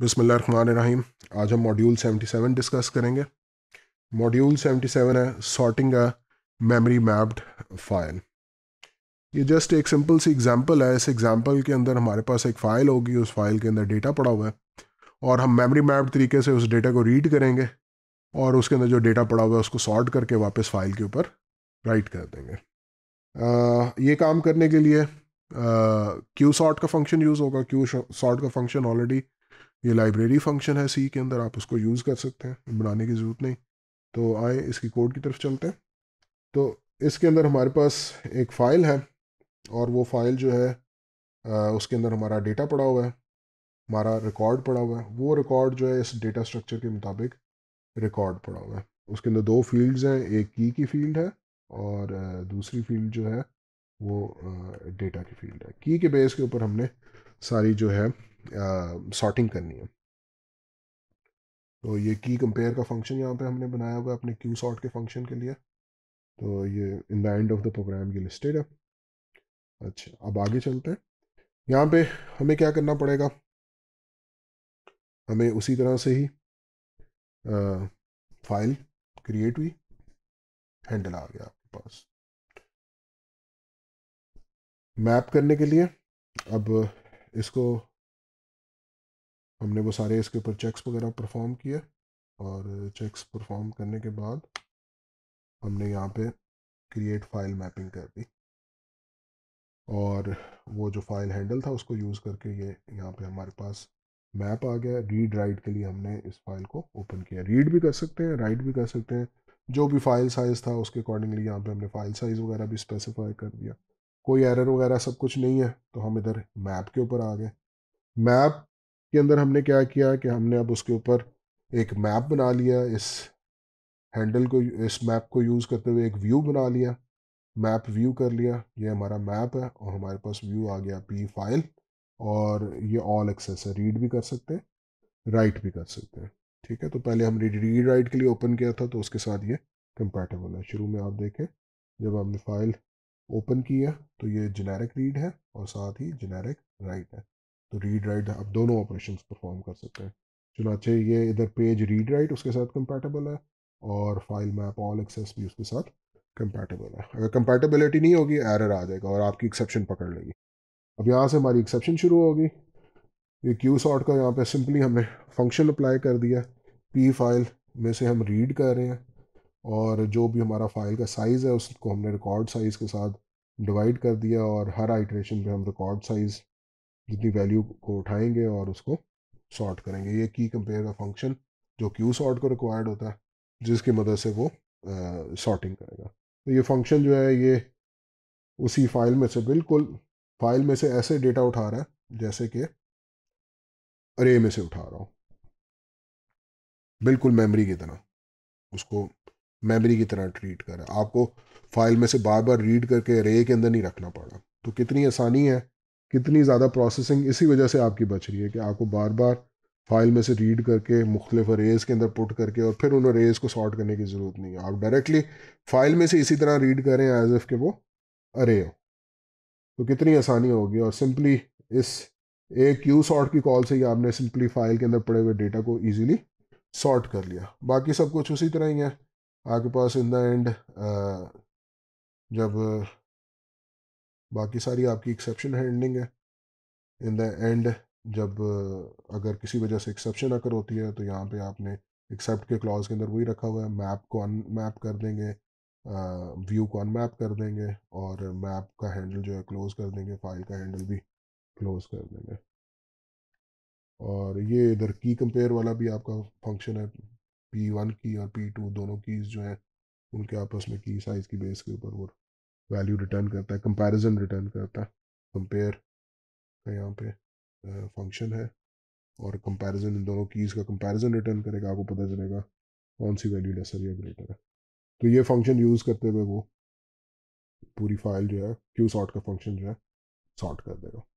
बिसमीम आज हम मॉड्यूल 77 डिस्कस करेंगे मॉड्यूल 77 है sorting a memory mapped file ये जस्ट एक सिंपल सी एग्जांपल है इस एग्जांपल के अंदर हमारे पास एक फ़ाइल होगी उस फाइल के अंदर डेटा पड़ा हुआ है और हम मेमोरी मैप्ड तरीके से उस डेटा को रीड करेंगे और उसके अंदर जो डेटा पड़ा हुआ है उसको सॉर्ट करके वापस फाइल के ऊपर राइट कर देंगे आ, ये काम करने के लिए क्यू सॉर्ट का फंक्शन यूज़ होगा क्यू सॉर्ट का फंक्शन ऑलरेडी ये लाइब्रेरी फंक्शन है सी के अंदर आप उसको यूज़ कर सकते हैं बनाने की ज़रूरत नहीं तो आए इसकी कोड की तरफ चलते हैं तो इसके अंदर हमारे पास एक फ़ाइल है और वो फ़ाइल जो है उसके अंदर हमारा डेटा पड़ा हुआ है हमारा रिकॉर्ड पड़ा हुआ है वो रिकॉर्ड जो है इस डेटा स्ट्रक्चर के मुताबिक रिकॉर्ड पड़ा हुआ है उसके अंदर दो फील्ड्स हैं एक की की फील्ड है और दूसरी फील्ड जो है वो डेटा की फील्ड है की के बेस के ऊपर हमने सारी जो है सॉर्टिंग करनी है तो ये की कंपेयर का फंक्शन यहाँ पे हमने बनाया हुआ है अपने क्यू सॉर्ट के फंक्शन के लिए तो ये in the end of the program ये लिस्टेड है अच्छा अब आगे चलते हैं यहाँ पे हमें क्या करना पड़ेगा हमें उसी तरह से ही आ, फाइल क्रिएट हुई हैंडल आ गया आपके पास मैप करने के लिए अब इसको हमने वो सारे इसके ऊपर चेक्स वगैरह परफॉर्म किए और चेक्स परफॉर्म करने के बाद हमने यहाँ पे क्रिएट फाइल मैपिंग कर दी और वो जो फाइल हैंडल था उसको यूज़ करके ये यहाँ पे हमारे पास मैप आ गया रीड राइट के लिए हमने इस फाइल को ओपन किया रीड भी कर सकते हैं राइट भी कर सकते हैं जो भी फाइल साइज़ था उसके अकॉर्डिंगली यहाँ पे हमने फाइल साइज़ वगैरह भी स्पेसिफाई कर दिया कोई एरर वगैरह सब कुछ नहीं है तो हम इधर मैप के ऊपर आ गए मैप के अंदर हमने क्या किया कि हमने अब उसके ऊपर एक मैप बना लिया इस हैंडल को इस मैप को यूज़ करते हुए एक व्यू बना लिया मैप व्यू कर लिया ये हमारा मैप है और हमारे पास व्यू आ गया पी फाइल और ये ऑल एक्सेस है रीड भी कर सकते हैं राइट भी कर सकते हैं ठीक है तो पहले हमने रीड राइट के लिए ओपन किया था तो उसके साथ ये कंपैटिबल है शुरू में आप देखें जब हमने फाइल ओपन किया तो ये जेनेरिक रीड है और साथ ही जेनेरिक राइट है तो रीड राइट आप दोनों ऑपरेशन परफॉर्म कर सकते हैं चुनाचे ये इधर पेज रीड राइट उसके साथ कंपैटिबल है और फाइल मैप ऑल एक्सेस भी उसके साथ कंपैटिबल है अगर कंपैटिबिलिटी नहीं होगी एरर आ जाएगा और आपकी एक्सेप्शन पकड़ लेगी अब यहाँ से हमारी एक्सेप्शन शुरू होगी ये क्यू सॉर्ट का यहाँ पे सिंपली हमने फंक्शन अप्लाई कर दिया पी फाइल में से हम रीड कर रहे हैं और जो भी हमारा फाइल का साइज़ है उसको हमने रिकॉर्ड साइज़ के साथ डिवाइड कर दिया और हर आइट्रेशन पर हम रिकॉर्ड साइज़ जितनी वैल्यू को उठाएंगे और उसको सॉर्ट करेंगे ये की कंपेयर का फंक्शन जो क्यू सॉर्ट को रिक्वायर्ड होता है जिसकी मदद से वो सॉर्टिंग करेगा तो ये फंक्शन जो है ये उसी फाइल में से बिल्कुल फाइल में से ऐसे डेटा उठा रहा है जैसे कि अरे में से उठा रहा हूँ बिल्कुल मेमोरी की तरह उसको मेमोरी की तरह ट्रीट है आपको फाइल में से बार बार रीड करके रे के अंदर नहीं रखना पड़ा तो कितनी आसानी है कितनी ज़्यादा प्रोसेसिंग इसी वजह से आपकी बच रही है कि आपको बार बार फाइल में से रीड करके मुख्तलिफ रेज के अंदर पुट करके और फिर उन रेज को सॉर्ट करने की ज़रूरत नहीं है आप डायरेक्टली फाइल में से इसी तरह रीड करें एज एफ के वो अरे हो तो कितनी आसानी होगी और सिंपली इस एक क्यू सॉर्ट की कॉल से ही आपने सिंपली फाइल के अंदर पड़े हुए डेटा को ईजिली सॉर्ट कर लिया बाकी सब कुछ उसी तरह ही है आपके पास इन द एंड जब बाकी सारी आपकी एक्सेप्शन हैंडलिंग है इन द एंड जब अगर किसी वजह से एक्सेप्शन अगर होती है तो यहाँ पे आपने एक्सेप्ट के क्लॉज के अंदर वही रखा हुआ है मैप को अनमैप कर देंगे व्यू को अनमैप कर देंगे और मैप का हैंडल जो है क्लोज कर देंगे फाइल का हैंडल भी क्लोज कर देंगे और ये इधर की कंपेयर वाला भी आपका फंक्शन है पी वन की और पी टू दोनों कीज़ जो है उनके आपस में की साइज़ की बेस के ऊपर वो वैल्यू रिटर्न करता है कंपैरिजन रिटर्न करता है कंपेयर का यहाँ पे फंक्शन है और कंपैरिजन इन दोनों कीज़ का कंपैरिजन रिटर्न करेगा आपको पता चलेगा कौन सी वैल्यू लेसर या ग्रेटर है तो ये फंक्शन यूज़ करते हुए वो पूरी फाइल जो है क्यू सॉर्ट का फंक्शन जो है सॉर्ट कर देगा